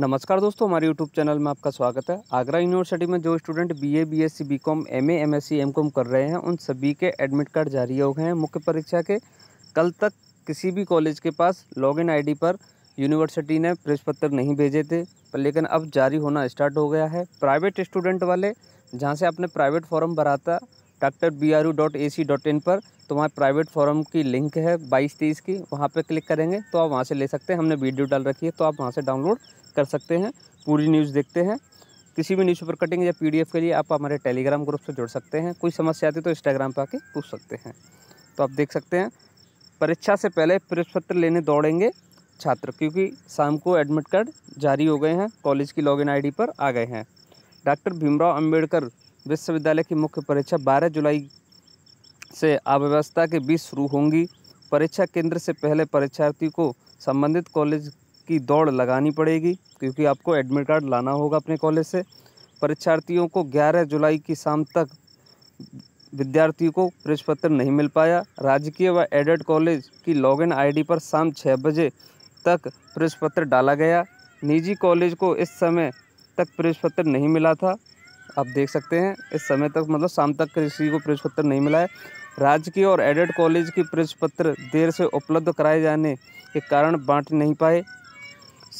नमस्कार दोस्तों हमारे यूट्यूब चैनल में आपका स्वागत है आगरा यूनिवर्सिटी में जो student BA, BSc, BCom, MA, MSc, MCom कर रहे हैं उन सभी के एडमिट कार्ड जारी हो गए हैं मुख्य परीक्षा के कल तक किसी भी कॉलेज के पास लॉगिन आईडी पर यूनिवर्सिटी ने प्रेस पत्र नहीं भेजे थे पर लेकिन अब जारी होना स्टार्ट हो गया है प्राइवेट स्टूडेंट वाले जहाँ से आपने प्राइवेट फॉर्म भरा था doctor B R U dot A C dot in पर तो वहाँ प्राइवेट फॉरम की लिंक है बाईस तेईस की वहाँ पर क्लिक करेंगे तो आप वहाँ से ले सकते हैं हमने वीडियो डाल रखी है तो आप वहाँ से डाउनलोड कर सकते हैं पूरी न्यूज़ देखते हैं किसी भी न्यूज़पेपर कटिंग या पीडीएफ के लिए आप हमारे टेलीग्राम ग्रुप से जुड़ सकते हैं कोई समस्या आती है तो इंस्टाग्राम पर आके पूछ सकते हैं तो आप देख सकते हैं परीक्षा से पहले प्रेस पत्र लेने दौड़ेंगे छात्र क्योंकि शाम को एडमिट कार्ड जारी हो गए हैं कॉलेज की लॉगिन आईडी पर आ गए हैं डॉक्टर भीमराव अम्बेडकर विश्वविद्यालय की मुख्य परीक्षा 12 जुलाई से अव्यवस्था के बीच शुरू होंगी परीक्षा केंद्र से पहले परीक्षार्थी को संबंधित कॉलेज की दौड़ लगानी पड़ेगी क्योंकि आपको एडमिट कार्ड लाना होगा अपने कॉलेज से परीक्षार्थियों को 11 जुलाई की शाम तक विद्यार्थियों को प्रवेश पत्र नहीं मिल पाया राजकीय व एडेड कॉलेज की लॉगिन आईडी पर शाम छः बजे तक प्रवेश पत्र डाला गया निजी कॉलेज को इस समय तक प्रवेश पत्र नहीं मिला था आप देख सकते हैं इस समय तक मतलब शाम तक किसी को प्रवेश पत्र नहीं मिला है राज्य की और एडेड कॉलेज की प्रवेश पत्र देर से उपलब्ध कराए जाने के कारण बांट नहीं पाए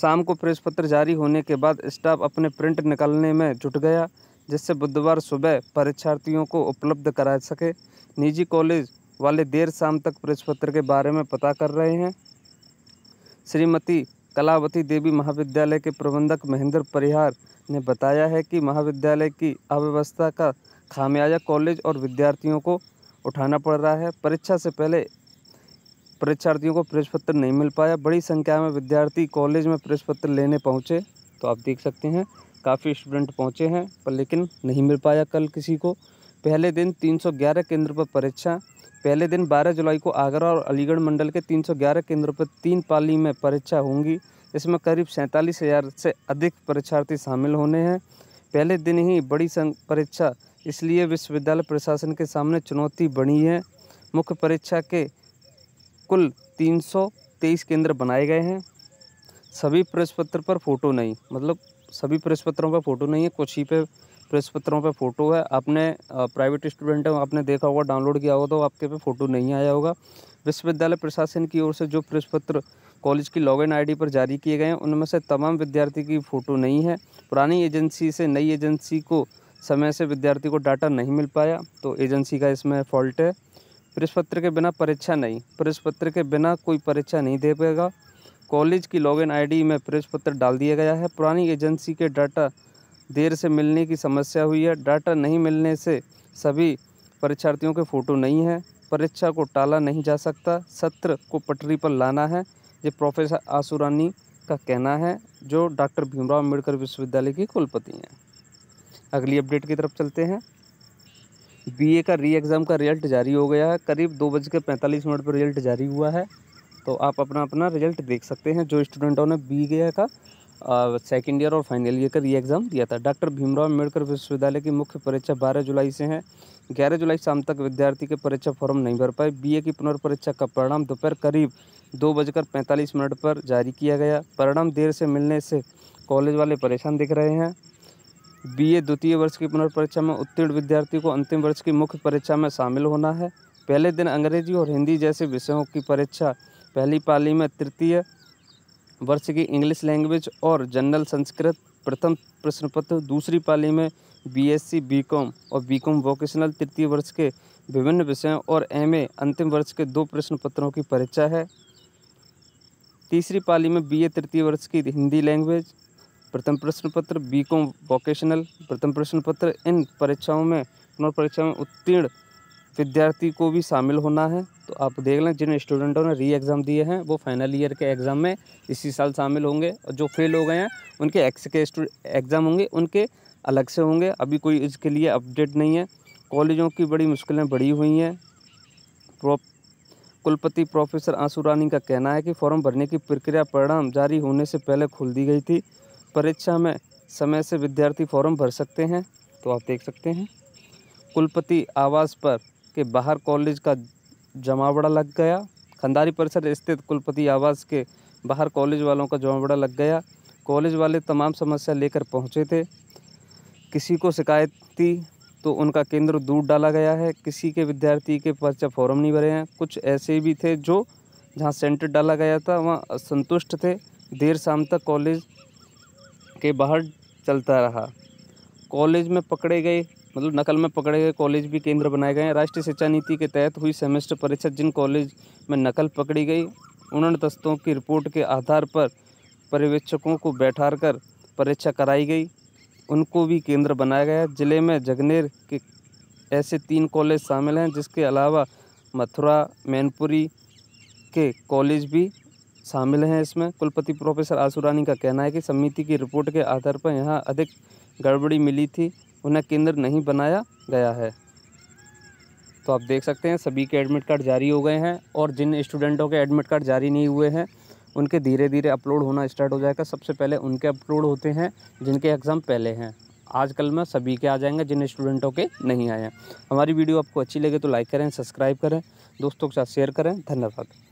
शाम को प्रवेश पत्र जारी होने के बाद स्टाफ अपने प्रिंट निकालने में जुट गया जिससे बुधवार सुबह परीक्षार्थियों को उपलब्ध करा सके निजी कॉलेज वाले देर शाम तक प्रवेश पत्र के बारे में पता कर रहे हैं श्रीमती कलावती देवी महाविद्यालय के प्रबंधक महेंद्र परिहार ने बताया है कि महाविद्यालय की अव्यवस्था का खामियाजा कॉलेज और विद्यार्थियों को उठाना पड़ रहा है परीक्षा से पहले परीक्षार्थियों को प्रवेश पत्र नहीं मिल पाया बड़ी संख्या में विद्यार्थी कॉलेज में प्रवेश पत्र लेने पहुँचे तो आप देख सकते हैं काफ़ी स्टूडेंट पहुँचे हैं पर लेकिन नहीं मिल पाया कल किसी को पहले दिन 311 केंद्र पर परीक्षा पहले दिन 12 जुलाई को आगरा और अलीगढ़ मंडल के 311 केंद्रों पर तीन पाली में परीक्षा होंगी इसमें करीब सैंतालीस हज़ार से अधिक परीक्षार्थी शामिल होने हैं पहले दिन ही बड़ी परीक्षा इसलिए विश्वविद्यालय प्रशासन के सामने चुनौती बनी है मुख्य परीक्षा के कुल 323 केंद्र बनाए गए हैं सभी प्रश्न पत्र पर फ़ोटो नहीं मतलब सभी प्रश्न पत्रों पर फ़ोटो नहीं है कुछ ही पे प्रेस पत्रों पे फ़ोटो है आपने प्राइवेट स्टूडेंट है आपने देखा होगा डाउनलोड किया होगा तो आपके पे फ़ोटो नहीं आया होगा विश्वविद्यालय प्रशासन की ओर से जो प्रेस पत्र कॉलेज की लॉगिन आईडी पर जारी किए गए हैं उनमें से तमाम विद्यार्थी की फ़ोटो नहीं है पुरानी एजेंसी से नई एजेंसी को समय से विद्यार्थी को डाटा नहीं मिल पाया तो एजेंसी का इसमें फॉल्ट है प्रेस पत्र के बिना परीक्षा नहीं प्रेस पत्र के बिना कोई परीक्षा नहीं दे पाएगा कॉलेज की लॉगिन आईडी में प्रेस पत्र डाल दिया गया है पुरानी एजेंसी के डाटा देर से मिलने की समस्या हुई है डाटा नहीं मिलने से सभी परीक्षार्थियों के फ़ोटो नहीं हैं परीक्षा को टाला नहीं जा सकता सत्र को पटरी पर लाना है ये प्रोफेसर आसुरानी का कहना है जो डॉक्टर भीमराव अम्बेडकर विश्वविद्यालय के कुलपति हैं अगली अपडेट की तरफ चलते हैं बीए का री एग्ज़ाम का रिजल्ट जारी हो गया है करीब दो बज के पैंतालीस मिनट पर रिजल्ट जारी हुआ है तो आप अपना अपना रिजल्ट देख सकते हैं जो स्टूडेंटों ने बी का सेकेंड ईयर और फाइनल ईयर का ये एग्ज़ाम दिया था डॉक्टर भीमराव अम्बेडकर विश्वविद्यालय की मुख्य परीक्षा बारह जुलाई से है ग्यारह जुलाई शाम तक विद्यार्थी के परीक्षा फॉर्म नहीं भर पाए बी की पुनर्परीक्षा का परिणाम दोपहर करीब दो बजकर पैंतालीस मिनट पर जारी किया गया परिणाम देर से मिलने से कॉलेज वाले परेशान दिख रहे हैं बीए द्वितीय वर्ष की पुनर्परीक्षा में उत्तीर्ण विद्यार्थी को अंतिम वर्ष की मुख्य परीक्षा में शामिल होना है पहले दिन अंग्रेजी और हिंदी जैसे विषयों की परीक्षा पहली पाली में तृतीय वर्ष की इंग्लिश लैंग्वेज और जनरल संस्कृत प्रथम प्रश्न पत्र दूसरी पाली में बीएससी बीकॉम और बीकॉम वोकेशनल तृतीय वर्ष के विभिन्न विषयों और एमए अंतिम वर्ष के दो प्रश्न पत्रों की परीक्षा है तीसरी पाली में बीए तृतीय वर्ष की हिंदी लैंग्वेज प्रथम प्रश्न पत्र बीकॉम वोकेशनल प्रथम प्रश्न पत्र इन परीक्षाओं में परीक्षा में उत्तीर्ण विद्यार्थी को भी शामिल होना है तो आप देख लें जिन स्टूडेंटों ने री एग्ज़ाम दिए हैं वो फाइनल ईयर के एग्ज़ाम में इसी साल शामिल होंगे और जो फेल हो गए हैं उनके एक्स के एग्ज़ाम होंगे उनके अलग से होंगे अभी कोई इसके लिए अपडेट नहीं है कॉलेजों की बड़ी मुश्किलें बढ़ी हुई हैं प्रो कुलपति प्रोफेसर आंसू रानी का कहना है कि फॉर्म भरने की प्रक्रिया परिणाम जारी होने से पहले खोल दी गई थी परीक्षा में समय से विद्यार्थी फॉर्म भर सकते हैं तो आप देख सकते हैं कुलपति आवास पर के बाहर कॉलेज का जमावड़ा लग गया खंडारी परिसर स्थित कुलपति आवास के बाहर कॉलेज वालों का जमावड़ा लग गया कॉलेज वाले तमाम समस्या लेकर पहुंचे थे किसी को शिकायत थी तो उनका केंद्र दूर डाला गया है किसी के विद्यार्थी के पर्चा फॉर्म नहीं भरे हैं कुछ ऐसे भी थे जो जहाँ सेंटर डाला गया था वहाँ असंतुष्ट थे देर शाम तक कॉलेज के बाहर चलता रहा कॉलेज में पकड़े गए मतलब नकल में पकड़े गए कॉलेज भी केंद्र बनाए गए हैं राष्ट्रीय शिक्षा नीति के तहत हुई सेमेस्टर परीक्षा जिन कॉलेज में नकल पकड़ी गई उन दस्तों की रिपोर्ट के आधार पर पर्यवेक्षकों को बैठार कर परीक्षा कराई गई उनको भी केंद्र बनाया गया जिले में जगनेर के ऐसे तीन कॉलेज शामिल हैं जिसके अलावा मथुरा मैनपुरी के कॉलेज भी शामिल हैं इसमें कुलपति प्रोफेसर आसुरानी का कहना है कि समिति की रिपोर्ट के आधार पर यहाँ अधिक गड़बड़ी मिली थी उन्हें केंद्र नहीं बनाया गया है तो आप देख सकते हैं सभी के एडमिट कार्ड जारी हो गए हैं और जिन स्टूडेंटों के एडमिट कार्ड जारी नहीं हुए हैं उनके धीरे धीरे अपलोड होना स्टार्ट हो जाएगा सबसे पहले उनके अपलोड होते हैं जिनके एग्ज़ाम पहले हैं आजकल में सभी के आ जाएंगे जिन स्टूडेंटों के नहीं आए हैं हमारी वीडियो आपको अच्छी लगे तो लाइक करें सब्सक्राइब करें दोस्तों के साथ शेयर करें धन्यवाद